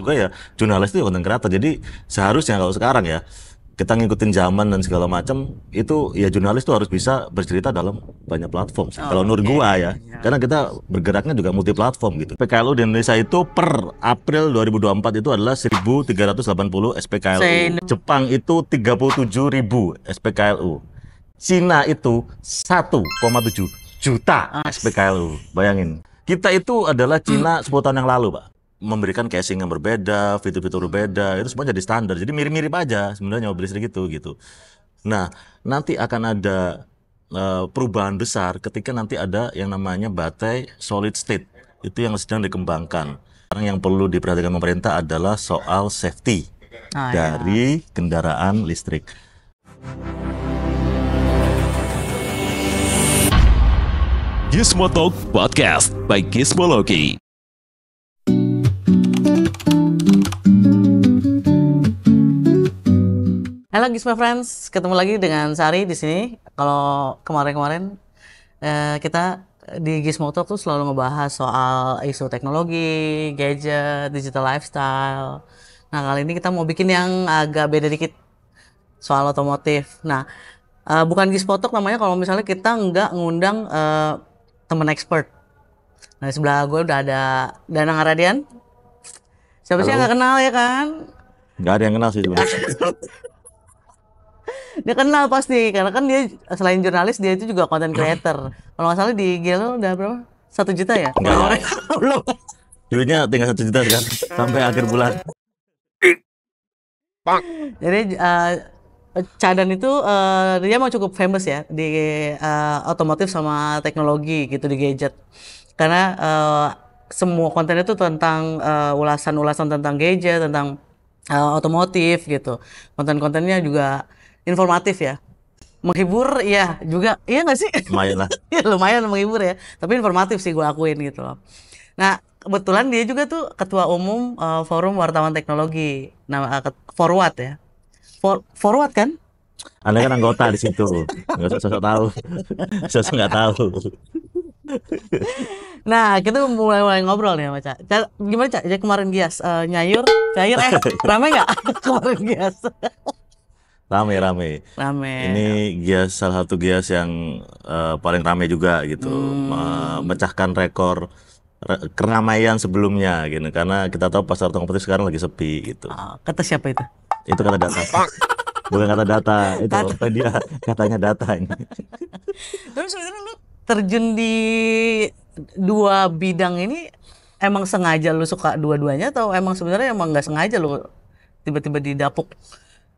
maksud gue ya jurnalis itu konten kreator jadi seharusnya kalau sekarang ya kita ngikutin zaman dan segala macam itu ya jurnalis tuh harus bisa bercerita dalam banyak platform Oh, kalau menurut okay. gua ya, yeah. karena kita bergeraknya juga multi platform gitu. PKLU di Indonesia itu per April 2024 itu adalah 1380 SPKLU. Sein. Jepang itu 37.000 SPKLU. Cina itu 1,7 juta SPKLU. Bayangin. Kita itu adalah Cina 10 tahun yang lalu, Pak memberikan casing yang berbeda, fitur-fitur berbeda, itu semua jadi standar. Jadi mirip-mirip aja sebenarnya mobil listrik itu gitu. Nah, nanti akan ada uh, perubahan besar ketika nanti ada yang namanya baterai solid state. Itu yang sedang dikembangkan. Sekarang yang perlu diperhatikan pemerintah adalah soal safety oh, dari ya. kendaraan listrik. Gizmo Talk Podcast by Gizmology. Halo my Friends, ketemu lagi dengan Sari di sini. Kalau kemarin-kemarin eh, kita di Gizmo Talk tuh selalu ngebahas soal isu teknologi, gadget, digital lifestyle. Nah kali ini kita mau bikin yang agak beda dikit soal otomotif. Nah eh, bukan Gizmo Talk namanya kalau misalnya kita nggak ngundang eh, teman expert. Nah di sebelah gue udah ada Danang Aradian. Siapa sih yang nggak kenal ya kan? Gak ada yang kenal sih dia kenal pasti karena kan dia selain jurnalis dia itu juga content creator. Kalau nggak salah di Gelo udah berapa? Satu juta ya? Belum. Duitnya tinggal satu juta kan sampai akhir bulan. Jadi uh, Cadan itu uh, dia mau cukup famous ya di uh, otomotif sama teknologi gitu di gadget. Karena uh, semua kontennya itu tentang uh, ulasan-ulasan tentang gadget, tentang uh, otomotif gitu. Konten-kontennya juga informatif ya menghibur ya juga iya nggak sih lumayan lah ya, lumayan menghibur ya tapi informatif sih gue akuin gitu loh nah kebetulan dia juga tuh ketua umum uh, forum wartawan teknologi nama uh, forward ya For, forward kan anda kan anggota di situ nggak sosok, sosok tahu sosok nggak tahu nah kita mulai mulai ngobrol nih sama gimana cak? Ya kemarin Gias uh, nyayur, cair eh ramai nggak kemarin Gias? Rame rame. Rame. Ini Gias salah satu Gias yang uh, paling rame juga gitu, hmm. mecahkan rekor keramaian sebelumnya gitu karena kita tahu pasar petis sekarang lagi sepi gitu. Ah, kata siapa itu? Itu kata data. Bukan kata data, itu kata. dia katanya data ini. Tapi sebenarnya lu terjun di dua bidang ini emang sengaja lu suka dua-duanya atau emang sebenarnya emang nggak sengaja lu tiba-tiba didapuk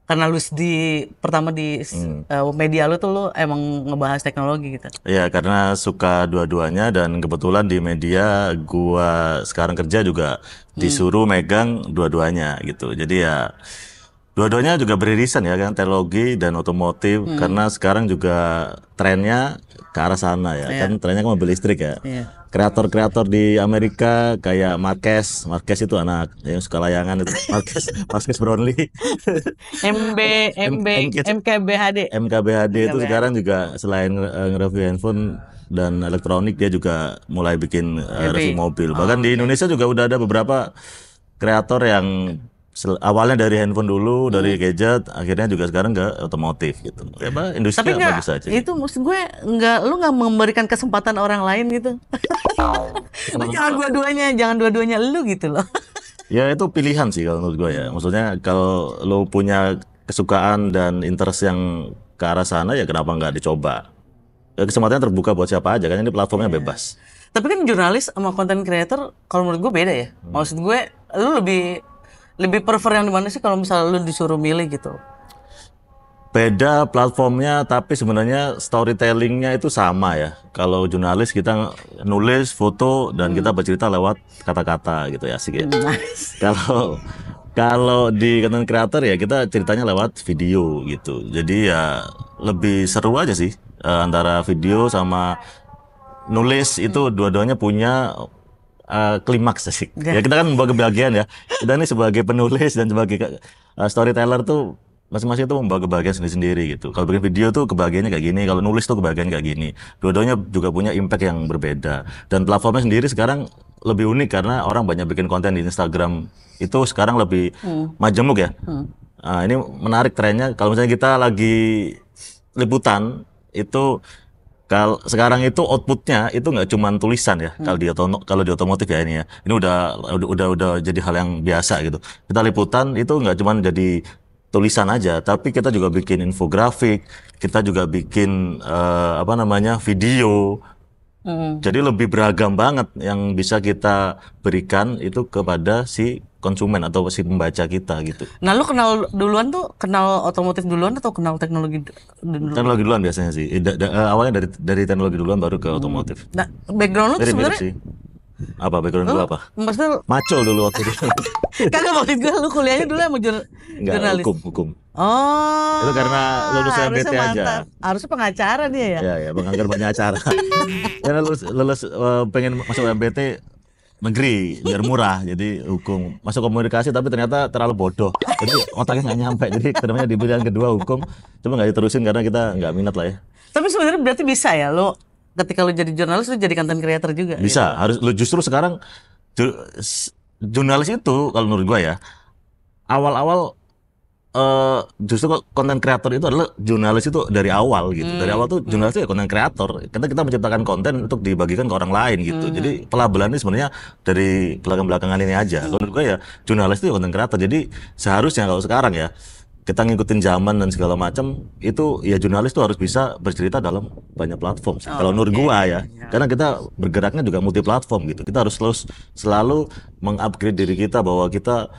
karena lu di pertama di hmm. uh, media lu tuh lu emang ngebahas teknologi gitu. Iya, karena suka dua-duanya dan kebetulan di media gua sekarang kerja juga hmm. disuruh hmm. megang dua-duanya gitu. Jadi ya dua-duanya juga beririsan ya kan teknologi dan otomotif hmm. karena sekarang juga trennya ke arah sana ya. ya. Kan trennya ke mobil listrik ya. Iya kreator-kreator di Amerika kayak Marquez, Marquez itu anak yang suka layangan itu Marquez, Marquez Brownlee. MB MB MKBHD. MKBHD itu sekarang juga selain eh, nge-review handphone dan elektronik dia juga mulai bikin uh, review mobil. Bahkan oh, di Indonesia juga udah ada beberapa kreator yang awalnya dari handphone dulu hmm. dari gadget akhirnya juga sekarang nggak otomotif gitu ya apa industri Tapi gak, bisa aja itu maksud gue nggak lu nggak memberikan kesempatan orang lain gitu jangan dua-duanya jangan dua-duanya lu gitu loh ya itu pilihan sih kalau menurut gue ya maksudnya kalau lu punya kesukaan dan interest yang ke arah sana ya kenapa nggak dicoba ya, kesempatan terbuka buat siapa aja kan ini platformnya yeah. bebas tapi kan jurnalis sama content creator kalau menurut gue beda ya hmm. maksud gue lu lebih lebih prefer yang dimana sih kalau misalnya lu disuruh milih gitu? Beda platformnya, tapi sebenarnya storytellingnya itu sama ya. Kalau jurnalis kita nulis foto dan hmm. kita bercerita lewat kata-kata gitu ya sih. Ya. Hmm, kalau kalau di content kreator ya kita ceritanya lewat video gitu. Jadi ya lebih seru aja sih eh, antara video sama nulis itu dua-duanya punya uh, klimaks sih. Ya, ya kita kan membawa kebahagiaan ya. Kita ini sebagai penulis dan sebagai uh, storyteller tuh masing-masing itu membawa kebahagiaan sendiri-sendiri gitu. Kalau bikin video tuh kebahagiaannya kayak gini, kalau nulis tuh kebahagiaan kayak gini. Dua-duanya juga punya impact yang berbeda. Dan platformnya sendiri sekarang lebih unik karena orang banyak bikin konten di Instagram itu sekarang lebih hmm. majemuk ya. Hmm. Nah, ini menarik trennya. Kalau misalnya kita lagi liputan itu kalau sekarang itu outputnya itu nggak cuma tulisan ya hmm. kalau di kalau di otomotif ya ini ya ini udah udah udah jadi hal yang biasa gitu kita liputan itu nggak cuma jadi tulisan aja tapi kita juga bikin infografik kita juga bikin uh, apa namanya video hmm. jadi lebih beragam banget yang bisa kita berikan itu kepada si konsumen atau si pembaca kita gitu. Nah lu kenal duluan tuh kenal otomotif duluan atau kenal teknologi duluan? Teknologi duluan biasanya sih. Da, da, eh, awalnya dari dari teknologi duluan baru ke hmm. otomotif. Nah background lu dari sebenarnya apa background lu, lu oh, apa? Maksudnya lu... dulu waktu itu. Kagak maksud gue lu kuliahnya dulu emang jur Enggak, jurnalis. hukum, hukum. Oh. Itu karena lulus MBT aja. Harusnya pengacara dia ya. Iya, ya, ya penganggur banyak acara. karena lulus, lulus uh, pengen masuk MBT negeri biar murah jadi hukum masuk komunikasi tapi ternyata terlalu bodoh jadi otaknya nggak nyampe jadi ketemunya di pilihan kedua hukum cuma nggak diterusin karena kita nggak minat lah ya tapi sebenarnya berarti bisa ya lo ketika lo jadi jurnalis lo jadi konten kreator juga bisa gitu. harus lo justru sekarang jurnalis itu kalau menurut gua ya awal-awal uh, justru konten kreator itu adalah jurnalis itu dari awal gitu. Hmm. Dari awal tuh jurnalis itu ya konten kreator. Karena kita menciptakan konten untuk dibagikan ke orang lain gitu. Hmm. Jadi ini sebenarnya dari belakang-belakangan ini aja. Hmm. Kalau menurut gue ya jurnalis itu ya konten kreator. Jadi seharusnya kalau sekarang ya kita ngikutin zaman dan segala macam itu ya jurnalis tuh harus bisa bercerita dalam banyak platform. Oh, Kalau nur gua ya, yeah. karena kita bergeraknya juga multi platform gitu. Kita harus terus selalu mengupgrade diri kita bahwa kita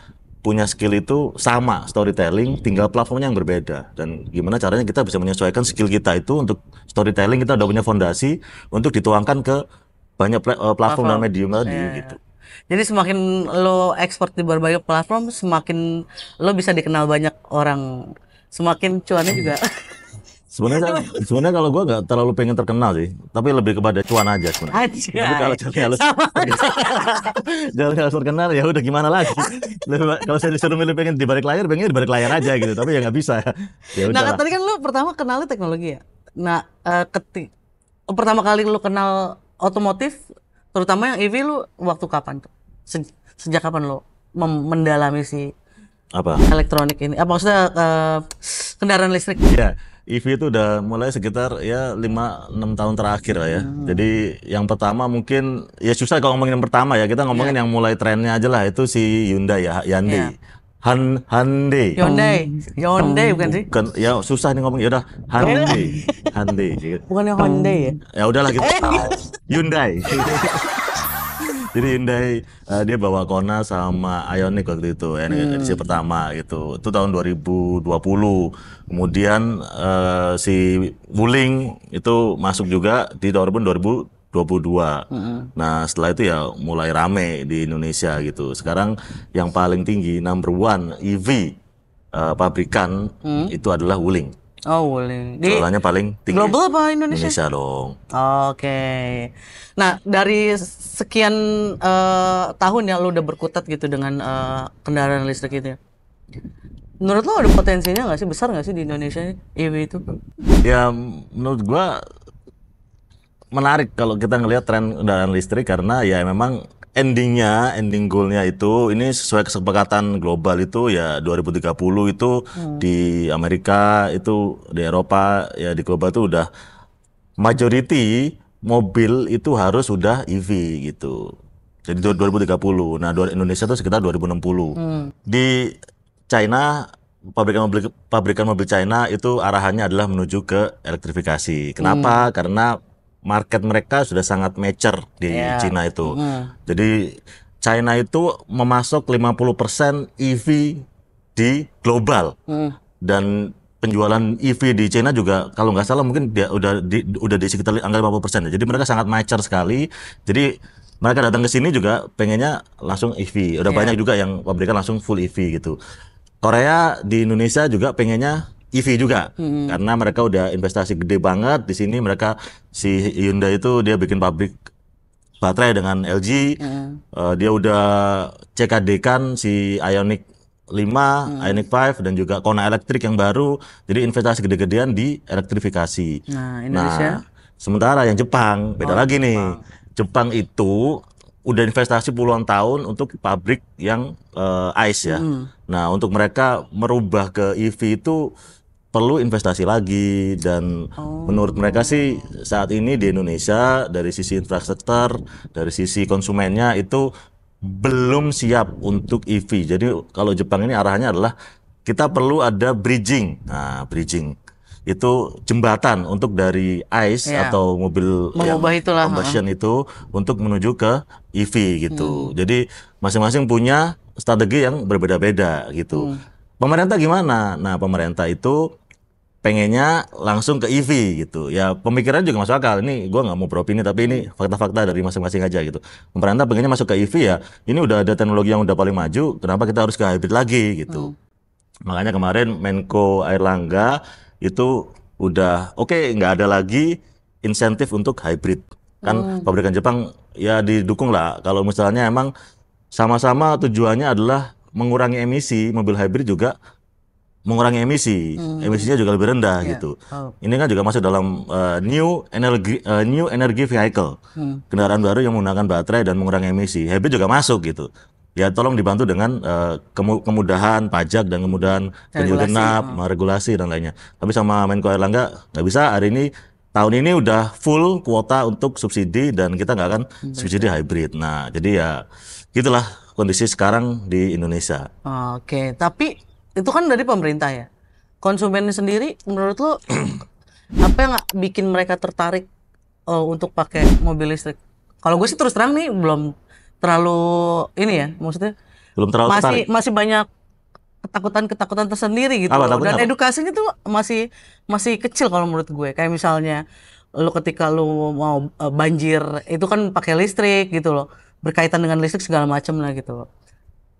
punya skill itu sama storytelling, tinggal platformnya yang berbeda dan gimana caranya kita bisa menyesuaikan skill kita itu untuk storytelling kita udah punya fondasi untuk dituangkan ke banyak pla platform, eh, platform dan medium iya. tadi gitu. Jadi semakin lo ekspor di berbagai platform, semakin lo bisa dikenal banyak orang, semakin cuannya juga. Sebenarnya sebenarnya kalau gue nggak terlalu pengen terkenal sih, tapi lebih kepada cuan aja sebenarnya. Tapi kalau jalan halus, jalan halus terkenal ya udah gimana lagi. kalau saya disuruh milih pengen di balik layar, pengen di balik layar aja gitu, tapi ya nggak bisa. Ya nah tadi kan lu pertama kenalnya teknologi ya. Nah uh, eh, ketik pertama kali lu kenal otomotif, terutama yang EV lu waktu kapan tuh? Se sejak kapan lo mendalami si apa elektronik ini? Apa eh, maksudnya uh, kendaraan listrik? Iya. Yeah EV itu udah mulai sekitar ya 5-6 tahun terakhir lah ya. Hmm. Jadi yang pertama mungkin ya susah kalau ngomongin yang pertama ya kita ngomongin yeah. yang mulai trennya aja lah itu si Hyundai ya Yandi. Yeah. Han Hyundai. Hyundai. Hyundai bukan sih? Bukan, ya susah nih ngomong. Ya udah Hyundai. Hyundai. Bukan yang Hyundai ya? Ya udahlah gitu. Eh. Hyundai. jadi Indai uh, eh, dia bawa Kona sama Ionic waktu itu ya, hmm. edisi pertama gitu itu tahun 2020 kemudian uh, si Wuling itu masuk juga di tahun 2022. 22. Mm -hmm. Nah, setelah itu ya mulai rame di Indonesia gitu. Sekarang yang paling tinggi number one EV uh, eh, pabrikan -hmm. itu adalah Wuling. Oh boleh. Di Soalnya paling tinggi. Global apa Indonesia? Indonesia dong. Oke. Okay. Nah dari sekian uh, tahun yang lo udah berkutat gitu dengan uh, kendaraan listrik itu, ya, menurut lo ada potensinya nggak sih besar nggak sih di Indonesia EV itu? Ya menurut gua menarik kalau kita ngelihat tren kendaraan listrik karena ya memang endingnya, ending goalnya itu ini sesuai kesepakatan global itu ya 2030 itu hmm. di Amerika itu di Eropa ya di global itu udah majority mobil itu harus sudah EV gitu. Jadi 2030. Nah, Indonesia itu sekitar 2060. Hmm. Di China pabrikan mobil pabrikan mobil China itu arahannya adalah menuju ke elektrifikasi. Kenapa? Hmm. Karena market mereka sudah sangat mature di yeah. Cina itu. Mm. Jadi China itu memasok 50% EV di global. Mm. Dan penjualan EV di China juga kalau nggak salah mungkin dia udah di, udah di sekitar angka 50%. Jadi mereka sangat mature sekali. Jadi mereka datang ke sini juga pengennya langsung EV. Udah yeah. banyak juga yang pabrikan langsung full EV gitu. Korea di Indonesia juga pengennya EV juga hmm. karena mereka udah investasi gede banget di sini mereka si Hyundai itu dia bikin pabrik baterai dengan LG hmm. uh, dia udah CKD kan si Ionic 5, hmm. Ioniq 5 dan juga Kona elektrik yang baru. Jadi investasi gede-gedean di elektrifikasi. Nah, Indonesia nah, sementara yang Jepang beda oh, lagi Jepang. nih. Jepang itu udah investasi puluhan tahun untuk pabrik yang uh, ICE ya. Hmm. Nah, untuk mereka merubah ke EV itu perlu investasi lagi dan oh. menurut mereka sih saat ini di Indonesia dari sisi infrastruktur, dari sisi konsumennya itu belum siap untuk EV. Jadi kalau Jepang ini arahnya adalah kita perlu ada bridging. Nah, bridging itu jembatan untuk dari ICE yeah. atau mobil mengubah itulah combustion itu untuk menuju ke EV gitu. Hmm. Jadi masing-masing punya strategi yang berbeda-beda gitu. Hmm. Pemerintah gimana? Nah, pemerintah itu pengennya langsung ke EV gitu. Ya pemikiran juga masuk akal. Ini gue nggak mau beropini tapi ini fakta-fakta dari masing-masing aja gitu. Pemerintah pengennya masuk ke EV ya. Ini udah ada teknologi yang udah paling maju. Kenapa kita harus ke hybrid lagi gitu? Hmm. Makanya kemarin Menko Air Langga itu udah oke okay, nggak ada lagi insentif untuk hybrid. Kan hmm. pabrikan Jepang ya didukung lah. Kalau misalnya emang sama-sama tujuannya adalah mengurangi emisi mobil hybrid juga mengurangi emisi, hmm. emisinya juga lebih rendah yeah. gitu. Oh. Ini kan juga masuk dalam uh, new energy uh, new energy vehicle, hmm. kendaraan baru yang menggunakan baterai dan mengurangi emisi. Hybrid juga masuk gitu. Ya tolong dibantu dengan uh, kemudahan pajak dan kemudahan ganjil genap, oh. Hmm. regulasi dan lainnya. Tapi sama Menko Erlangga nggak bisa hari ini tahun ini udah full kuota untuk subsidi dan kita nggak akan hmm, Betul. subsidi hybrid. Nah jadi ya gitulah kondisi sekarang di Indonesia. Oke, tapi itu kan dari pemerintah ya. Konsumennya sendiri menurut lo apa yang bikin mereka tertarik uh, untuk pakai mobil listrik? Kalau gue sih terus terang nih belum terlalu ini ya, maksudnya belum terlalu masih tertarik. masih banyak ketakutan-ketakutan tersendiri gitu. Apa, Dan apa? edukasinya tuh masih masih kecil kalau menurut gue. Kayak misalnya lo ketika lo mau eh, banjir itu kan pakai listrik gitu loh berkaitan dengan listrik segala macam lah gitu loh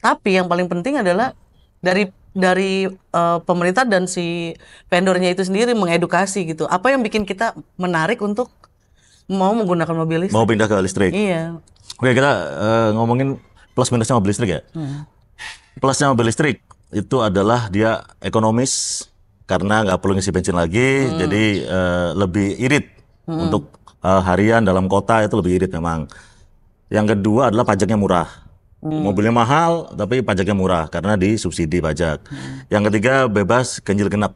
tapi yang paling penting adalah dari dari uh, pemerintah dan si vendornya itu sendiri mengedukasi gitu. Apa yang bikin kita menarik untuk mau menggunakan mobil listrik? Mau pindah ke listrik. Iya. Oke, kita uh, ngomongin plus minusnya mobil listrik ya. Hmm. Plusnya mobil listrik itu adalah dia ekonomis karena nggak perlu ngisi bensin lagi, hmm. jadi uh, lebih irit hmm. untuk uh, harian dalam kota itu lebih irit memang. Yang kedua adalah pajaknya murah Hmm. Mobilnya mahal tapi pajaknya murah karena disubsidi pajak. Hmm. Yang ketiga bebas ganjil genap.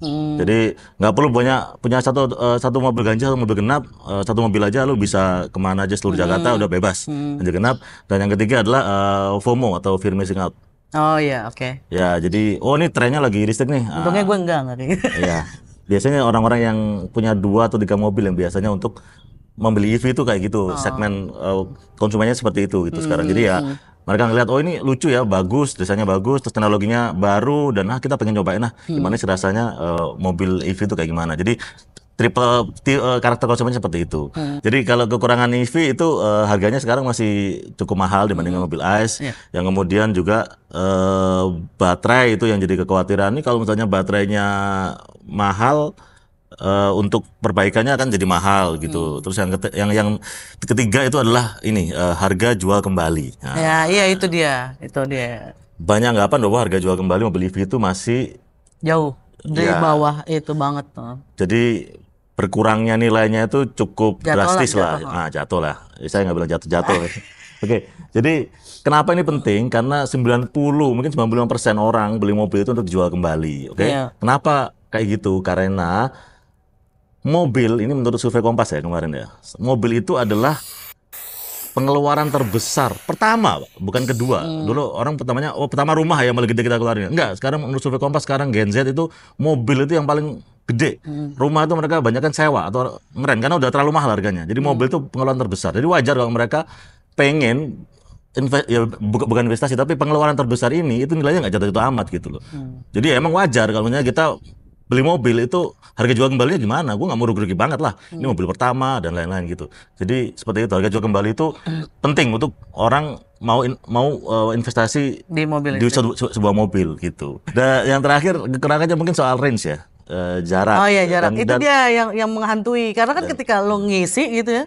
Hmm. Jadi nggak perlu punya punya satu eh, satu mobil ganjil, satu mobil genap, eh, satu mobil aja lu bisa kemana aja seluruh hmm. Jakarta udah bebas hmm. ganjil genap. Dan yang ketiga adalah uh, FOMO atau fear missing out. Oh iya, oke. Okay. Ya jadi oh ini trennya lagi listrik nih. Untungnya ah. gue enggak nggak. Iya. biasanya orang-orang yang punya dua atau tiga mobil yang biasanya untuk membeli EV itu kayak gitu oh. segmen uh, konsumennya seperti itu gitu hmm. sekarang jadi ya hmm. mereka ngeliat oh ini lucu ya bagus desainnya bagus terus teknologinya baru dan nah kita pengen cobain nah hmm. gimana sih rasanya uh, mobil EV itu kayak gimana jadi triple uh, karakter konsumennya seperti itu. Hmm. Jadi kalau kekurangan EV itu uh, harganya sekarang masih cukup mahal dibandingkan hmm. mobil ICE. Yeah. Yang kemudian juga uh, baterai itu yang jadi kekhawatiran. Ini kalau misalnya baterainya mahal, uh, untuk perbaikannya akan jadi mahal gitu. Hmm. Terus yang yang yang ketiga itu adalah ini uh, harga jual kembali. Nah, ya, iya itu dia, itu dia. Banyak nggak apa bahwa harga jual kembali mobil EV itu masih jauh di ya, bawah itu banget. Jadi berkurangnya nilainya itu cukup jatuh drastis lah, jatuh. lah. Nah, jatuh lah. Saya nggak bilang jatuh-jatuh. Oke, okay. jadi kenapa ini penting? Karena 90 mungkin 95 persen orang beli mobil itu untuk jual kembali. Oke, okay? Iya. yeah. kenapa kayak gitu? Karena mobil ini menurut survei Kompas ya kemarin ya. Mobil itu adalah pengeluaran terbesar pertama, bukan kedua. Hmm. Dulu orang pertamanya oh pertama rumah ya malah gede kita keluarin. Enggak, sekarang menurut survei Kompas sekarang Gen Z itu mobil itu yang paling gede. Hmm. Rumah itu mereka banyak kan sewa atau ngeren karena udah terlalu mahal harganya. Jadi hmm. mobil hmm. itu pengeluaran terbesar. Jadi wajar kalau mereka pengen invest, ya bukan, investasi tapi pengeluaran terbesar ini itu nilainya nggak jatuh itu amat gitu loh. Hmm. Jadi ya, emang wajar kalau misalnya kita beli mobil itu harga jual kembalinya gimana? Gue nggak mau rugi-rugi banget lah. Ini hmm. mobil pertama dan lain-lain gitu. Jadi seperti itu harga jual kembali itu penting untuk orang mau in, mau uh, investasi di mobil di Sebu sebuah mobil gitu. Dan yang terakhir kekurangannya mungkin soal range ya. Uh, jarak. Oh iya jarak. Dan, itu dan, dia yang yang menghantui karena kan dan, ketika lo ngisi gitu ya.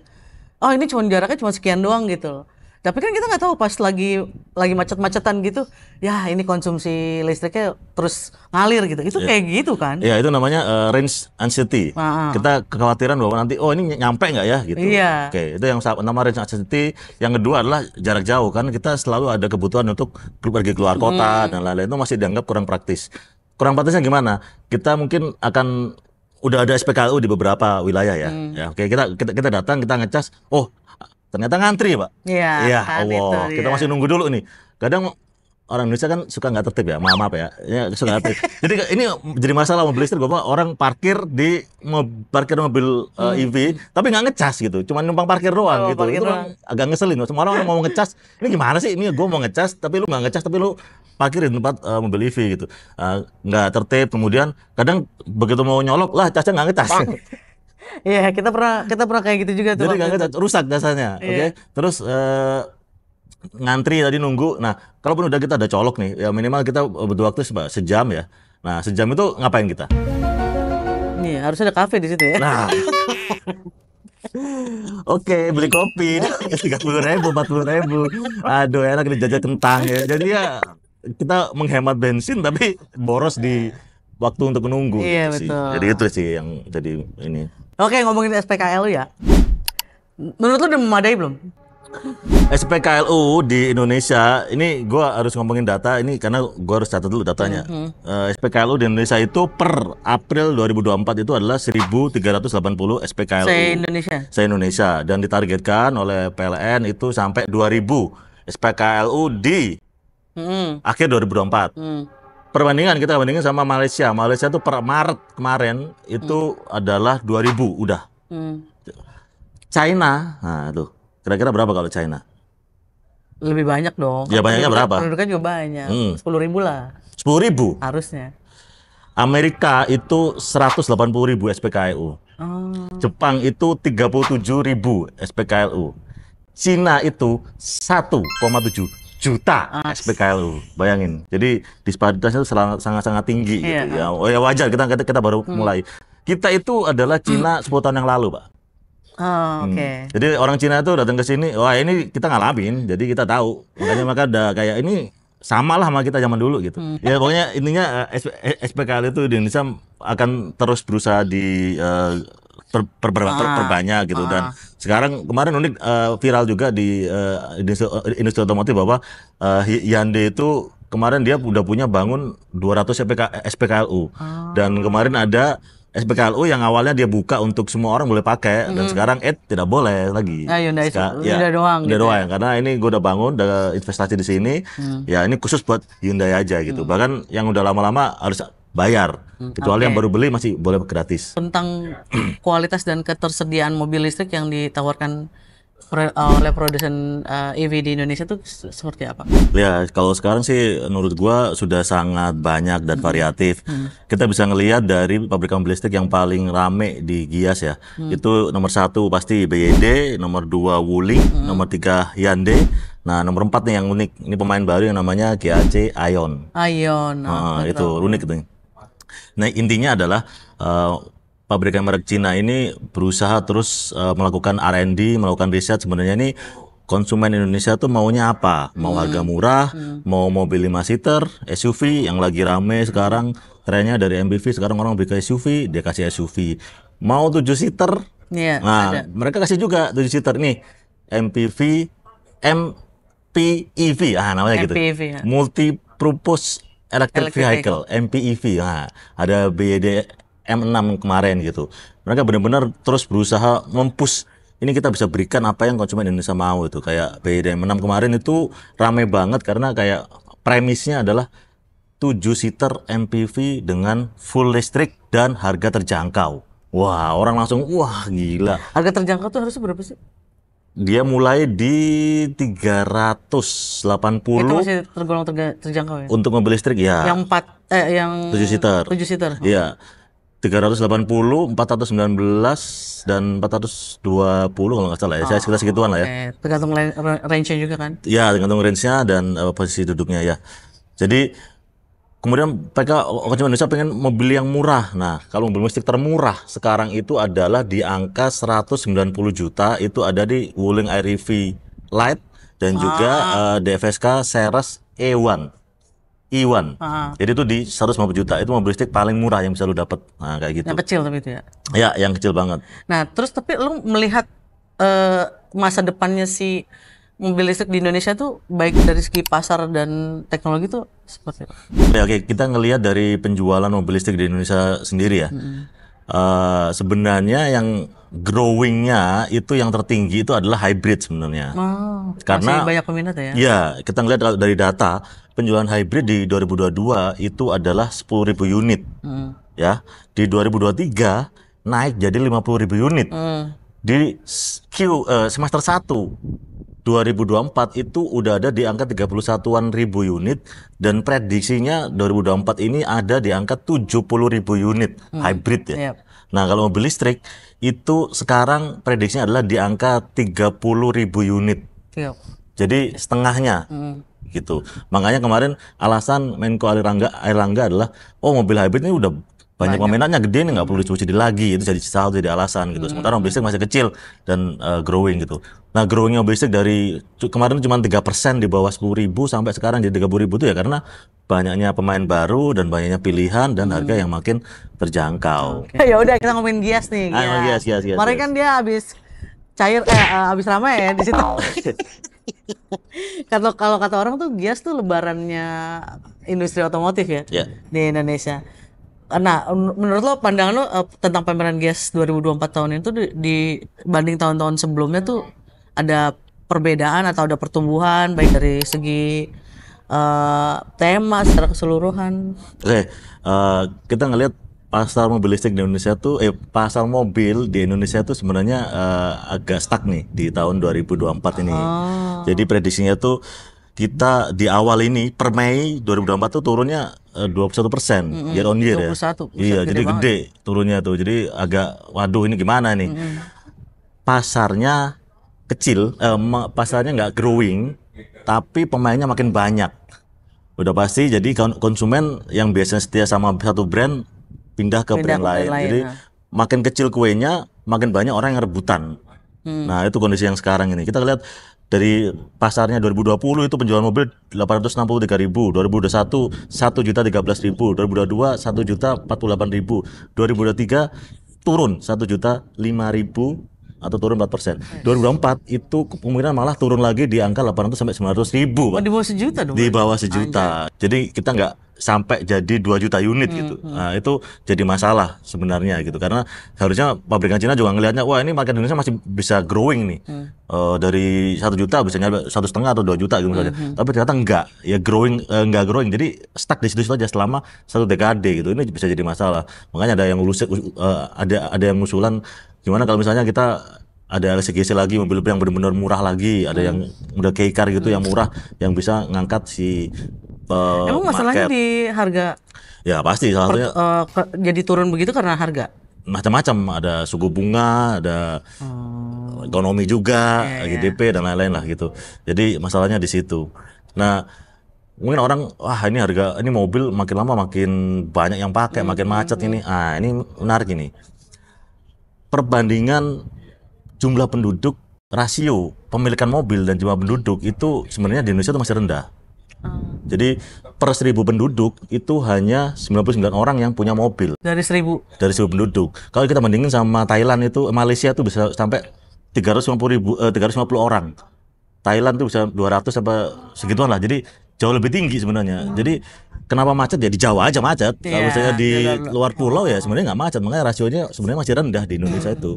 Oh ini cuma jaraknya cuma sekian doang gitu. Tapi kan kita nggak tahu pas lagi lagi macet-macetan gitu, ya ini konsumsi listriknya terus ngalir gitu. Itu yeah. kayak gitu kan? Iya, yeah, itu namanya uh, range anxiety. Ah, ah. Kita kekhawatiran bahwa nanti oh ini nyampe nggak ya gitu. Iya. Yeah. Oke, okay, itu yang nama range anxiety. Yang kedua adalah jarak jauh kan kita selalu ada kebutuhan untuk pergi keluar kota hmm. dan lain-lain itu masih dianggap kurang praktis. Kurang praktisnya gimana? Kita mungkin akan udah ada SPKU di beberapa wilayah ya. Hmm. Ya, oke okay, kita, kita kita datang kita ngecas, oh Ternyata ngantri, Pak. Iya. Iya, kan Allah. Itu, kita iya. masih nunggu dulu nih. Kadang orang Indonesia kan suka nggak tertib ya, maaf maaf ya, ya suka nggak tertib. jadi ini jadi masalah mobil listrik, gue orang parkir di mobil, parkir mobil uh, eh, EV, hmm. E tapi nggak ngecas gitu, cuma numpang parkir doang oh, gitu. Parkir itu kan doang. agak ngeselin. Semua orang mau ngecas, ini gimana sih? Ini gue mau ngecas, tapi lu nggak ngecas, tapi lu parkir di tempat uh, mobil EV gitu, eh, nggak uh, tertib. Kemudian kadang begitu mau nyolok lah, casnya nggak ngecas. Iya, yeah, kita pernah kita pernah kayak gitu juga tuh. Jadi kangen rusak dasarnya. Yeah. Oke. Okay? Terus uh, ngantri tadi nunggu. Nah, kalaupun udah kita ada colok nih, ya minimal kita butuh waktu sejam ya. Nah, sejam itu ngapain kita? Nih, iya, harusnya ada kafe di situ ya. Nah. Oke, okay, beli kopi tiga puluh ribu, empat puluh ribu. Aduh, enak dijajah kentang ya. Jadi ya kita menghemat bensin tapi boros di waktu untuk menunggu. Iya gitu betul. Jadi itu sih yang jadi ini. Oke, ngomongin SPKLU ya. Menurut lu udah memadai belum? SPKLU di Indonesia ini gue harus ngomongin data ini karena gue harus catat dulu datanya. Mm-hmm. Eh, SPKLU di Indonesia itu per April 2024 itu adalah 1.380 SPKLU. Se Indonesia. Se Indonesia dan ditargetkan oleh PLN itu sampai 2.000 SPKLU di mm-hmm. akhir 2024. Mm perbandingan kita bandingin sama Malaysia. Malaysia itu per Maret kemarin itu hmm. adalah 2000 udah. Hmm. China, nah tuh kira-kira berapa kalau China? Lebih banyak dong. Ya banyaknya berapa? Penduduknya kan, juga banyak. Hmm. Sepuluh 10 ribu lah. Sepuluh ribu? Harusnya. Amerika itu 180 ribu SPKLU. Hmm. Oh. Jepang itu 37 ribu SPKLU. Cina itu 1,7 juta ah, SPKLU. Bayangin. Jadi disparitasnya itu sangat-sangat tinggi gitu iya, ya. Ah. Oh ya wajar kita kita, kita baru hmm. mulai. Kita itu adalah hmm. Cina hmm. 10 tahun yang lalu, Pak. Oh, hmm. oke. Okay. Jadi orang Cina itu datang ke sini, wah ini kita ngalamin, jadi kita tahu. Makanya maka ada kayak ini sama lah sama kita zaman dulu gitu. Hmm. Ya pokoknya intinya eh, SPKL eh, itu di Indonesia akan terus berusaha di uh, per, per, per, per, ah, perbanyak gitu ah. dan sekarang kemarin unik uh, viral juga di uh, industri, otomotif bahwa uh, Hyundai itu kemarin dia udah punya bangun 200 SPK, SPKLU ah. dan kemarin ada SPKLU yang awalnya dia buka untuk semua orang boleh pakai mm -hmm. dan mm-hmm. sekarang eh tidak boleh lagi. Nah, Hyundai, ya, gitu ya, doang. gitu doang ya. karena ini gue udah bangun, udah investasi di sini. Mm. Ya ini khusus buat Hyundai aja gitu. Mm. Bahkan yang udah lama-lama harus bayar. Hmm, Kecuali okay. yang baru beli masih boleh gratis. Tentang kualitas dan ketersediaan mobil listrik yang ditawarkan uh, oleh produsen uh, EV di Indonesia itu seperti apa? Ya, kalau sekarang sih menurut gua sudah sangat banyak dan hmm. variatif. Hmm. Kita bisa ngelihat dari pabrikan listrik yang paling rame di Gias ya. Hmm. Itu nomor satu pasti BYD, nomor dua Wuling, hmm. nomor tiga Hyundai, Nah, nomor empat nih yang unik. Ini pemain baru yang namanya GAC Ion. Ion. Nah, itu unik nih. Nah intinya adalah uh, pabrikan merek Cina ini berusaha terus uh, melakukan R&D, melakukan riset sebenarnya ini konsumen Indonesia tuh maunya apa? Mau hmm. harga murah, hmm. mau mobil 5 seater, SUV yang lagi rame sekarang trennya dari MPV sekarang orang beli SUV, dia kasih SUV. Mau 7 seater? Yeah, nah, mereka kasih juga 7 seater nih. MPV, MPEV, ah namanya MPV, gitu. E ya. Multi Purpose electric, vehicle, vehicle, MPEV. Nah, ada BYD M6 kemarin gitu. Mereka benar-benar terus berusaha mempush. ini kita bisa berikan apa yang konsumen Indonesia mau itu. Kayak BYD M6 kemarin itu rame banget karena kayak premisnya adalah 7 seater MPV e dengan full listrik dan harga terjangkau. Wah, orang langsung wah gila. Harga terjangkau tuh harusnya berapa sih? dia mulai di 380 itu masih tergolong terga, terjangkau ya untuk mobil listrik ya yang 4 eh yang 7 seater 7 seater iya oh. 380 419 dan 420 kalau nggak salah ya oh, saya sekitar segituan okay. lah ya tergantung range-nya juga kan iya tergantung range-nya dan uh, posisi duduknya ya jadi Kemudian mereka orang Indonesia pengen mobil yang murah. Nah, kalau mobil listrik termurah sekarang itu adalah di angka 190 juta itu ada di Wuling IREV Light dan ah. juga uh, eh, DFSK Seres E1. E1. Ah. Jadi itu di 150 juta itu mobil listrik paling murah yang bisa lu dapat. Nah, kayak gitu. Yang kecil tapi itu ya. Ya, yang kecil banget. Nah, terus tapi lu melihat uh, masa depannya si mobil listrik di Indonesia tuh baik dari segi pasar dan teknologi tuh seperti apa? Oke, oke, kita ngelihat dari penjualan mobil listrik di Indonesia sendiri ya. Hmm. Uh, sebenarnya yang growingnya itu yang tertinggi itu adalah hybrid sebenarnya. Oh, Karena masih banyak peminat ya? Ya, kita ngelihat dari data penjualan hybrid di 2022 itu adalah 10.000 unit. Hmm. Ya, di 2023 naik jadi 50.000 unit. Hmm. Di Q uh, semester 1 2024 itu udah ada di angka 31-an ribu unit dan prediksinya 2024 ini ada di angka 70 ribu unit hmm. hybrid ya. Yep. Nah, kalau mobil listrik itu sekarang prediksinya adalah di angka 30 ribu unit. Yep. Jadi setengahnya. Hmm gitu. Makanya kemarin alasan Menko Airlangga Airlangga adalah oh mobil hybrid ini udah banyak, peminatnya gede nih nggak perlu dicuci lagi itu jadi salah jadi alasan gitu hmm. sementara mobil masih kecil dan uh, growing gitu nah growingnya mobil listrik dari kemarin cuma tiga persen di bawah sepuluh ribu sampai sekarang jadi tiga ribu itu ya karena banyaknya pemain baru dan banyaknya pilihan dan hmm. harga yang makin terjangkau okay. ya udah kita ngomongin Gias nih ah, Gias. Ah, Gias, Gias, Gias, kemarin kan dia habis cair eh, eh habis ramai ya di situ kalau oh, kalau kata orang tuh Gias tuh lebarannya industri otomotif ya yeah. di Indonesia Nah, menurut lo pandangan lo uh, tentang pameran GIAS 2024 tahun itu dibanding tahun-tahun sebelumnya tuh hmm. ada perbedaan atau ada pertumbuhan baik dari segi uh, tema secara keseluruhan? Oke, uh, kita ngelihat pasar mobil listrik di Indonesia tuh eh pasar mobil di Indonesia tuh sebenarnya uh, agak stuck nih di tahun 2024 ini. Oh. Jadi prediksinya tuh kita di awal ini per Mei 2024 tuh turunnya 21 eh, persen mm -hmm. year on year 21, ya. Iya, jadi banget. gede turunnya tuh. Jadi agak waduh ini gimana nih? Mm -hmm. Pasarnya kecil, eh, pasarnya nggak growing, tapi pemainnya makin banyak. Udah pasti jadi konsumen yang biasanya setia sama satu brand pindah ke pindah brand ke lain. lain. Jadi nah. makin kecil kuenya, makin banyak orang yang rebutan Hmm. Nah, itu kondisi yang sekarang ini. Kita lihat dari pasarnya 2020 itu penjualan mobil 863 ribu, 2021 1 juta 13 ribu, 2022 1 juta 48 ribu, 2023 turun 1 juta 5 ribu atau turun 4 persen. 2024 itu kemungkinan malah turun lagi di angka 800 sampai 900 ribu. Oh, di bawah sejuta dong. Di bawah sejuta. Anjay. Jadi kita nggak sampai jadi 2 juta unit hmm, gitu. Hmm. Nah, itu jadi masalah sebenarnya gitu karena seharusnya pabrikan Cina juga ngelihatnya wah ini market Indonesia masih bisa growing nih. Hmm. Uh, dari satu juta bisa nyampe satu setengah atau dua juta gitu misalnya. Hmm. hmm. Tapi ternyata enggak ya growing uh, enggak growing. Jadi stuck di situ aja selama satu dekade gitu. Ini bisa jadi masalah. Makanya ada yang ulus, uh, eh, ada ada yang usulan gimana kalau misalnya kita ada LCGC lagi mobil yang benar-benar murah lagi ada hmm. yang udah keikar gitu yang hmm. murah yang bisa ngangkat si uh, Emang masalahnya market. di harga? Ya pasti salah satunya uh, jadi turun begitu karena harga. Macam-macam ada suku bunga, ada hmm. ekonomi juga, yeah, iya. GDP dan lain-lain lah gitu. Jadi masalahnya di situ. Nah mungkin orang wah ini harga ini mobil makin lama makin banyak yang pakai, hmm. makin hmm, macet ini. Hmm. Ah ini menarik ini. Perbandingan jumlah penduduk rasio pemilikan mobil dan jumlah penduduk itu sebenarnya di Indonesia itu masih rendah Hmm. Jadi per seribu penduduk itu hanya 99 orang yang punya mobil. Dari seribu? Dari seribu penduduk. Kalau kita bandingin sama Thailand itu, Malaysia itu bisa sampai 350 ribu, eh, 350 orang. Thailand tuh bisa 200 apa segituan lah. Jadi jauh lebih tinggi sebenarnya. Hmm. Jadi kenapa macet ya di Jawa aja macet. Yeah. Kalau misalnya di luar pulau ya sebenarnya nggak macet. Makanya rasionya sebenarnya masih rendah di Indonesia itu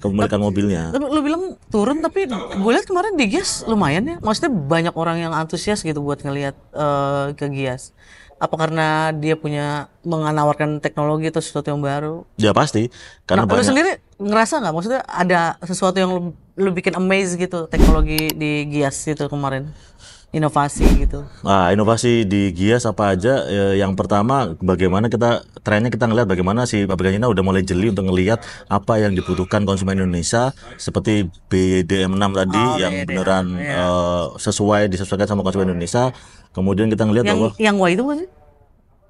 kepemilikan mobilnya. Tapi lu bilang turun tapi gue lihat kemarin di Gias lumayan ya. Maksudnya banyak orang yang antusias gitu buat ngelihat uh, ke Gias. Apa karena dia punya menawarkan teknologi atau sesuatu yang baru? Ya pasti. Karena nah, banyak... lu sendiri ngerasa nggak maksudnya ada sesuatu yang lu, lu bikin amazed gitu teknologi di Gias itu kemarin? inovasi gitu? Nah, inovasi di Gias apa aja? E, yang pertama, bagaimana kita trennya kita ngelihat bagaimana si pabrikan Cina udah mulai jeli untuk ngelihat apa yang dibutuhkan konsumen Indonesia seperti BDM6 tadi oh, yang BDM, beneran iya. e, sesuai disesuaikan sama konsumen hmm. Indonesia. Kemudian kita ngelihat yang, bahwa yang Y itu kan?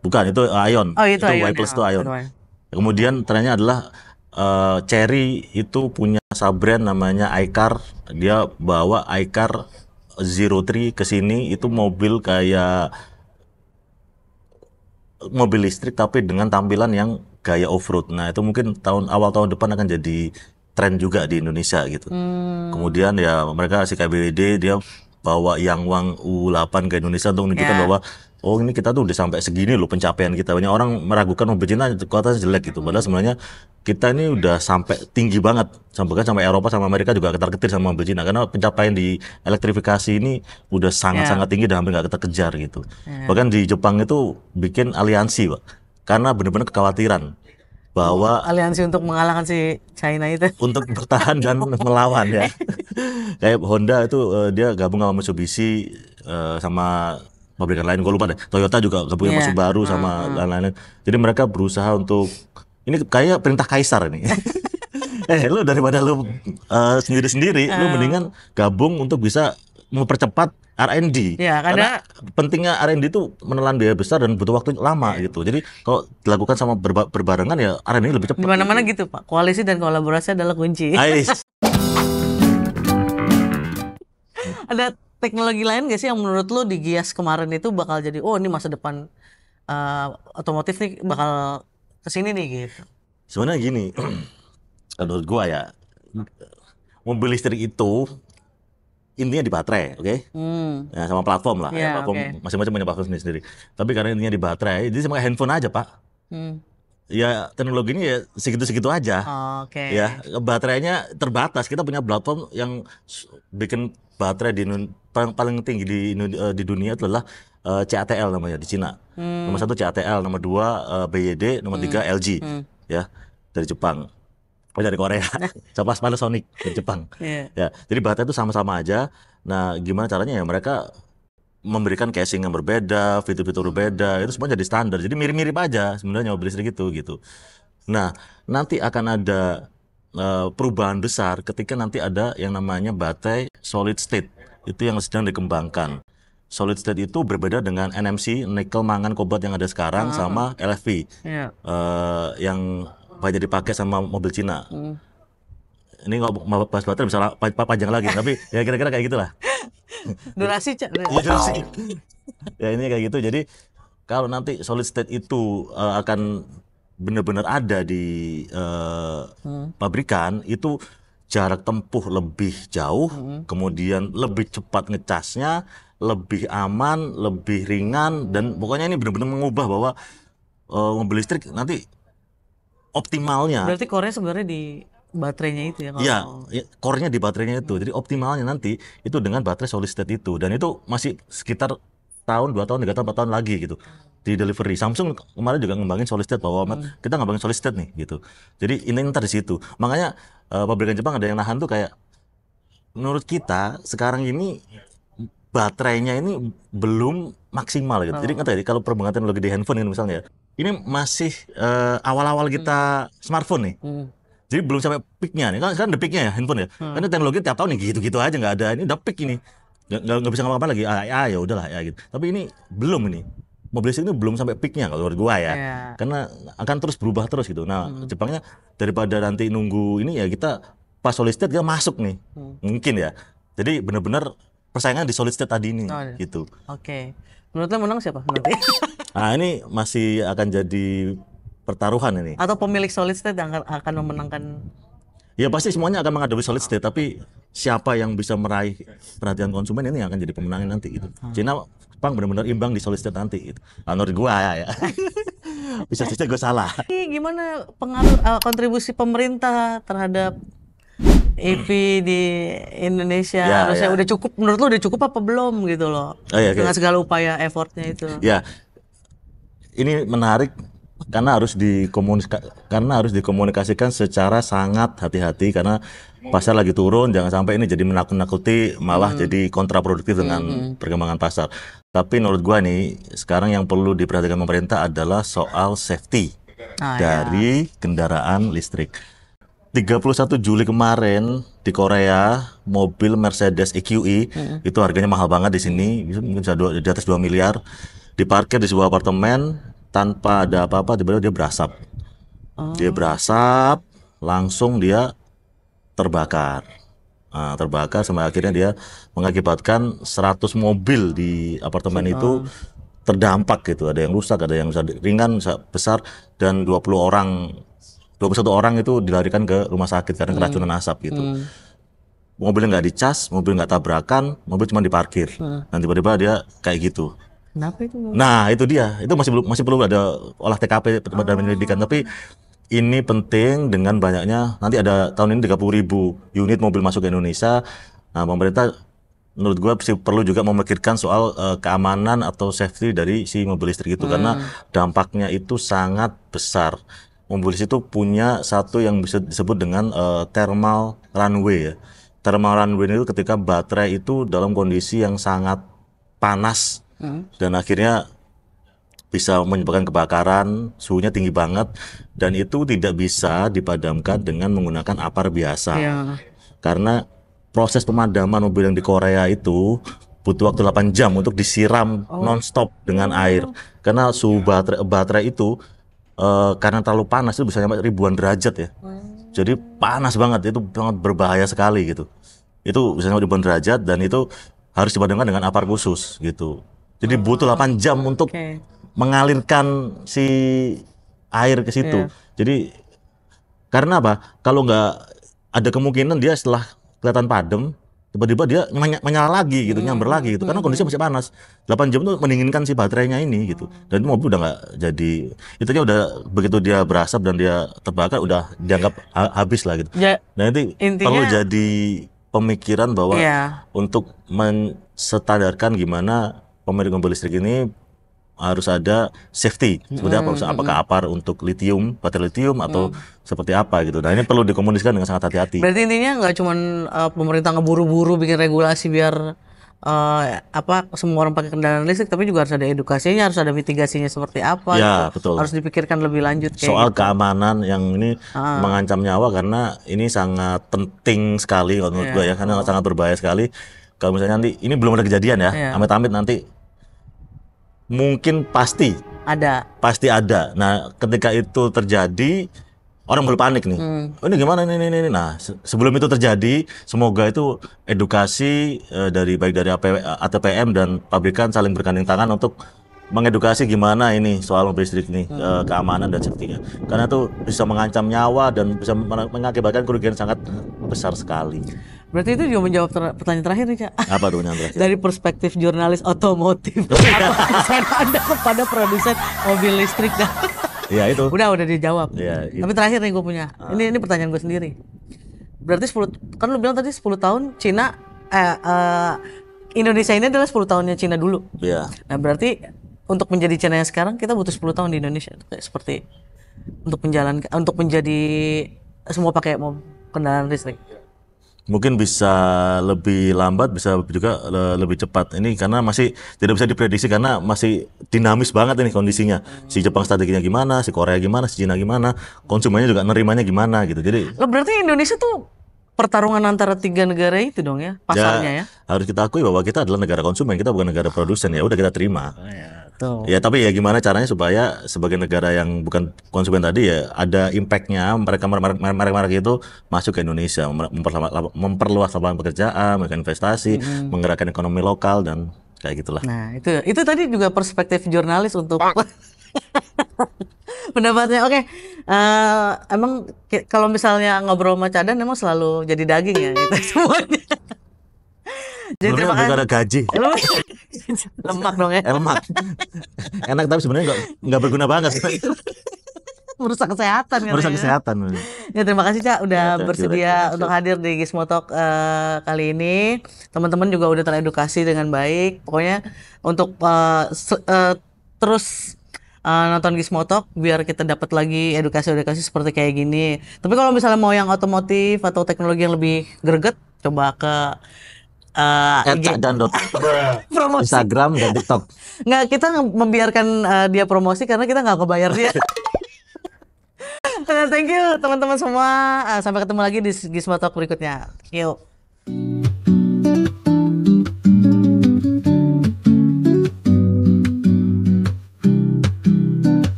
Bukan, itu Ion. Oh, itu, itu Ion, Y plus ya. itu Ion. Kemudian trennya adalah Uh, Cherry itu punya sub namanya Icar. Dia bawa Icar Zero Three ke sini itu mobil kayak mobil listrik tapi dengan tampilan yang gaya off road. Nah itu mungkin tahun awal tahun depan akan jadi tren juga di Indonesia gitu. Hmm. Kemudian ya mereka si KBWD dia bawa yang uang U8 ke Indonesia untuk menunjukkan yeah. bahwa oh ini kita tuh udah sampai segini loh pencapaian kita. Banyak orang meragukan oh Cina kualitas jelek gitu. Padahal sebenarnya kita ini udah sampai tinggi banget. Sampai kan sampai Eropa sama Amerika juga ketar-ketir sama Cina nah, karena pencapaian di elektrifikasi ini udah sangat-sangat ya. tinggi dan hampir nggak kita kejar gitu. Ya. Bahkan di Jepang itu bikin aliansi, Pak. Karena benar-benar kekhawatiran bahwa oh, aliansi untuk mengalahkan si China itu untuk bertahan dan melawan ya kayak Honda itu eh, dia gabung sama Mitsubishi uh, sama pabrikan lain gue lupa deh Toyota juga gak punya yeah. masuk baru sama uh-huh. jadi mereka berusaha untuk ini kayak perintah kaisar ini eh lu daripada lu eh, sendiri-sendiri uh. lu ah. mendingan gabung untuk bisa mempercepat R&D. Ya, karena, karena pentingnya R&D itu menelan biaya besar dan butuh waktu lama ya. gitu. Jadi kalau dilakukan sama berba berbarengan ya R&D lebih cepat. mana-mana gitu. gitu. Pak. Koalisi dan kolaborasi adalah kunci. Ada teknologi lain gak sih yang menurut lo di Gias kemarin itu bakal jadi oh ini masa depan uh, otomotif nih bakal kesini nih gitu? Sebenarnya gini, menurut gua ya mobil listrik itu intinya di baterai, oke? Okay? Hmm. Nah, sama platform lah, yeah, ya, platform okay. masing-masing punya platform sendiri. Tapi karena intinya di baterai, jadi sama handphone aja pak. Hmm. Ya teknologi ini ya segitu-segitu aja. Oh, oke. Okay. Ya baterainya terbatas. Kita punya platform yang bikin baterai di paling paling tinggi di eh, di dunia itu adalah uh, eh, CATL namanya di Cina. Hmm. Nomor satu CATL, nomor dua uh, eh, BYD, nomor hmm. tiga LG, hmm. ya dari Jepang. Oh, dari Korea, sama Panasonic dari Jepang. Yeah. Ya, jadi baterai itu sama-sama aja. Nah, gimana caranya ya mereka memberikan casing yang berbeda, fitur-fitur hmm. berbeda, itu semua jadi standar. Jadi mirip-mirip aja sebenarnya mobil listrik itu gitu. Nah, nanti akan ada uh, perubahan besar ketika nanti ada yang namanya baterai solid state itu yang sedang dikembangkan. Solid state itu berbeda dengan NMC, nikel, mangan, kobalt yang ada sekarang, ah. sama LFP yeah. Iya. uh, yang banyak dipakai sama mobil Cina. Mm. Ini nggak bahas baterai bisa panjang lagi, tapi ya kira-kira kayak gitulah. durasi, ya, durasi. ya ini kayak gitu. Jadi kalau nanti solid state itu uh, akan benar-benar ada di uh, hmm. pabrikan itu jarak tempuh lebih jauh, hmm. kemudian lebih cepat ngecasnya, lebih aman, lebih ringan dan pokoknya ini benar-benar mengubah bahwa uh, mobil listrik nanti optimalnya. Berarti korenya sebenarnya di baterainya itu ya? Iya, korenya iya, di baterainya itu. Hmm. Jadi optimalnya nanti itu dengan baterai solid state itu dan itu masih sekitar tahun, dua tahun, tiga tahun, empat tahun lagi gitu di delivery. Samsung kemarin juga ngembangin solid state bahwa hmm. kita ngembangin solid state nih gitu. Jadi ini ntar di situ. Makanya uh, eh, pabrikan Jepang ada yang nahan tuh kayak menurut kita sekarang ini baterainya ini belum maksimal gitu. Hmm. Jadi ngerti kalau perbankan teknologi di handphone ini gitu misalnya ya? ini masih eh, awal-awal hmm. kita hmm. smartphone nih. Hmm. Jadi belum sampai peaknya nih. Kan sekarang the peaknya ya handphone ya. Hmm. Karena teknologi tiap tahun nih gitu-gitu aja nggak ada ini udah peak ini. Nggak, bisa ngapa ngapa lagi. Ah, ya, ya udahlah ya gitu. Tapi ini belum ini mobil listrik itu belum sampai peaknya kalau menurut gua ya. Yeah. Karena akan terus berubah terus gitu. Nah, hmm. Jepangnya daripada nanti nunggu ini ya kita pas solid state dia masuk nih. Hmm. Mungkin ya. Jadi benar-benar persaingan di solid state tadi ini oh, iya. gitu. Oke. Okay. Menurut lo menang siapa nanti? nah, ini masih akan jadi pertaruhan ini. Atau pemilik solid state yang akan memenangkan Ya pasti semuanya akan menghadapi solid state, tapi siapa yang bisa meraih perhatian konsumen ini yang akan jadi pemenangnya nanti gitu. Hmm. Cina Pang benar-benar imbang di Solid nanti itu, nah, Menurut gua ya. ya. Bisa saja gua salah. Gimana pengaruh uh, kontribusi pemerintah terhadap EV di Indonesia ya, harusnya ya. udah cukup menurut lu udah cukup apa belum gitu loh oh, ya, dengan okay. segala upaya effortnya itu ya ini menarik karena harus dikomunikasikan karena harus dikomunikasikan secara sangat hati-hati karena pasar lagi turun jangan sampai ini jadi menakut-nakuti malah hmm. jadi kontraproduktif dengan hmm. hmm. perkembangan pasar. Tapi menurut gua nih sekarang yang perlu diperhatikan pemerintah adalah soal safety oh, dari ya. kendaraan listrik. 31 Juli kemarin di Korea mobil Mercedes EQE e hmm. itu harganya mahal banget di sini mungkin bisa di atas 2 miliar diparkir di sebuah apartemen tanpa ada apa-apa tiba-tiba dia berasap. Oh. Dia berasap, langsung dia terbakar. Nah, terbakar sampai akhirnya dia mengakibatkan 100 mobil di apartemen oh. itu terdampak gitu. Ada yang rusak, ada yang rusak ringan, besar dan 20 orang 21 orang itu dilarikan ke rumah sakit karena hmm. keracunan asap gitu. Hmm. Mobilnya nggak dicas, mobil nggak tabrakan, mobil cuma diparkir. Hmm. Dan tiba-tiba dia kayak gitu. Kenapa itu? Nah, itu dia. Itu masih belum masih perlu ada olah TKP pada oh. pendidikan. Tapi ini penting dengan banyaknya nanti ada tahun ini 30 ribu unit mobil masuk ke Indonesia. Nah, pemerintah menurut gue perlu juga memikirkan soal uh, keamanan atau safety dari si mobil listrik itu hmm. karena dampaknya itu sangat besar. Mobil listrik itu punya satu yang bisa disebut dengan uh, thermal runway ya. Thermal runway itu ketika baterai itu dalam kondisi yang sangat panas dan akhirnya bisa menyebabkan kebakaran, suhunya tinggi banget dan itu tidak bisa dipadamkan dengan menggunakan apar biasa. ya. Karena proses pemadaman mobil yang di Korea itu butuh waktu 8 jam untuk disiram oh. nonstop dengan air. Karena suhu iya. baterai, baterai itu uh, karena terlalu panas itu bisa sampai ribuan derajat ya. hmm. Jadi panas banget itu sangat berbahaya sekali gitu. Itu bisa sampai ribuan derajat dan itu harus dipadamkan dengan apar khusus gitu. Jadi oh. butuh 8 jam untuk mengalirkan si air ke situ. Yeah. Jadi karena apa? Kalau nggak ada kemungkinan dia setelah kelihatan padam, tiba-tiba dia menyala lagi gitu, hmm. nyamber lagi gitu. Karena hmm, kondisinya hmm. masih panas. 8 jam itu mendinginkan si baterainya ini gitu. Dan mobil udah nggak jadi itunya udah begitu dia berasap dan dia terbakar udah dianggap habis lah gitu. Yeah. nah, nanti intinya, perlu jadi pemikiran bahwa yeah. untuk menstandarkan gimana pemilik mobil listrik ini harus ada safety. Seperti mm, apa? Apakah apar untuk litium, baterai lithium atau mm. seperti apa gitu. Nah, ini perlu dikomunikasikan dengan sangat hati-hati. Berarti intinya nggak cuma uh, eh, pemerintah ngeburu-buru bikin regulasi biar uh, apa semua orang pakai kendaraan listrik, tapi juga harus ada edukasinya, harus ada mitigasinya seperti apa. Ya, gitu. betul. Harus dipikirkan lebih lanjut kayak Soal gitu. keamanan yang ini uh. mengancam nyawa karena ini sangat penting sekali menurut yeah. gue ya, karena oh. sangat berbahaya sekali. Kalau misalnya nanti ini belum ada kejadian ya, ya. amit-amit yeah. nanti mungkin pasti ada pasti ada nah ketika itu terjadi orang mulai panik nih hmm. oh, ini gimana ini ini ini nah sebelum itu terjadi semoga itu edukasi eh, dari baik dari AP, ATPM dan pabrikan saling bergandeng tangan untuk mengedukasi gimana ini soal mobil listrik nih hmm. eh, keamanan dan safety-nya karena itu bisa mengancam nyawa dan bisa mengakibatkan kerugian sangat besar sekali Berarti itu juga menjawab ter pertanyaan terakhir nih, Cak. Apa tuh yang terakhir? Dari perspektif jurnalis otomotif, iya. pesan Anda kepada produsen mobil listrik? dah. Iya, itu. Udah, udah dijawab. Ya, itu. Iya. Tapi terakhir nih gue punya. Ah. Ini ini pertanyaan gue sendiri. Berarti 10 kan lu bilang tadi 10 tahun Cina eh, eh Indonesia ini adalah 10 tahunnya Cina dulu. Iya. Nah, berarti untuk menjadi Cina yang sekarang kita butuh 10 tahun di Indonesia kayak seperti untuk menjalankan untuk menjadi semua pakai kendaraan listrik mungkin bisa lebih lambat, bisa juga lebih cepat. Ini karena masih tidak bisa diprediksi karena masih dinamis banget ini kondisinya. Si Jepang strateginya gimana, si Korea gimana, si Cina gimana, konsumennya juga nerimanya gimana gitu. Jadi Lo berarti Indonesia tuh pertarungan antara tiga negara itu dong ya, ya pasarnya ya. ya. Harus kita akui bahwa kita adalah negara konsumen, kita bukan negara produsen ya. Udah kita terima. Oh, ya Betul. Ya tapi ya gimana caranya supaya sebagai negara yang bukan konsumen tadi ya ada impactnya mereka merek-merek itu masuk ke Indonesia memperluas lapangan pekerjaan, mereka investasi, hmm. menggerakkan ekonomi lokal dan kayak gitulah. Nah itu itu tadi juga perspektif jurnalis untuk pendapatnya. Oke, okay. uh, eh, emang kalau misalnya ngobrol sama Cadan emang selalu jadi daging ya kita gitu, semuanya. Jadi terima kasih. Karena gaji. lemak dong ya. Lemak. Enak tapi sebenarnya nggak nggak berguna banget. merusak kesehatan kan merusak ya. kesehatan ya terima kasih cak udah ya, bersedia ya. untuk hadir di Gizmotalk uh, eh, kali ini teman-teman juga udah teredukasi dengan baik pokoknya untuk uh, uh, terus uh, nonton Gizmotalk biar kita dapat lagi edukasi-edukasi seperti kayak gini. Tapi kalau misalnya mau yang otomotif atau teknologi yang lebih greget, coba ke uh, eh, dan promosi. Instagram dan TikTok. Nggak kita membiarkan uh, dia promosi karena kita nggak kebayar dia. nah, thank you teman-teman semua. Uh, sampai ketemu lagi di Gizmo Talk berikutnya. Yuk.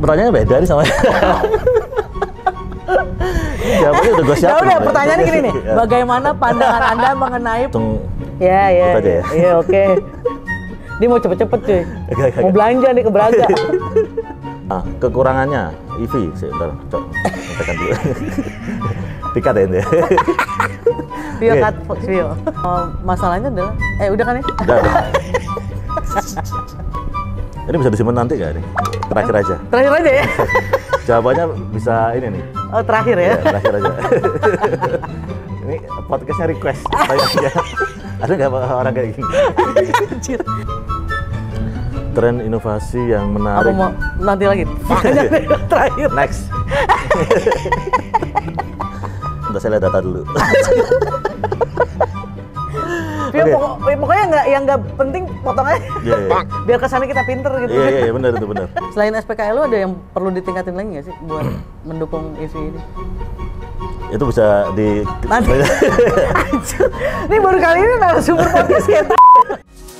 pertanyaannya beda nih sama Jawabannya udah gue siapin. Ya udah, pertanyaannya gini nih. Iya. Bagaimana pandangan Anda mengenai Tung, Ya, ya. ya. ya? Iya, ya, oke. Okay. mau cepet-cepet cuy. mau belanja nih ke Braga. ah, kekurangannya IV e sebentar Cok, tekan dulu. Dikat ya ini. Vio cut, Vio. Oh, masalahnya adalah, eh udah kan ya? Udah. Ini bisa disimpan nanti gak ini? Terakhir aja. Terakhir aja ya. Jawabannya bisa ini nih. Oh terakhir ya? ya terakhir aja. ini podcastnya request. Tanya tanya Ada nggak orang kayak gini? Tren inovasi yang menarik. Aku mau nanti lagi. terakhir. Next. Udah saya lihat data dulu okay. Iya, iya. pokok, ya, pokoknya yang nggak yang nggak penting potong aja. Yeah, iya. yeah. Biar kesannya kita pinter gitu. Iya yeah, yeah, benar itu benar. Selain SPKL lu ada yang perlu ditingkatin lagi nggak sih buat mendukung EV ini? Itu bisa di. Nanti. ini baru kali ini narasumber podcast ya.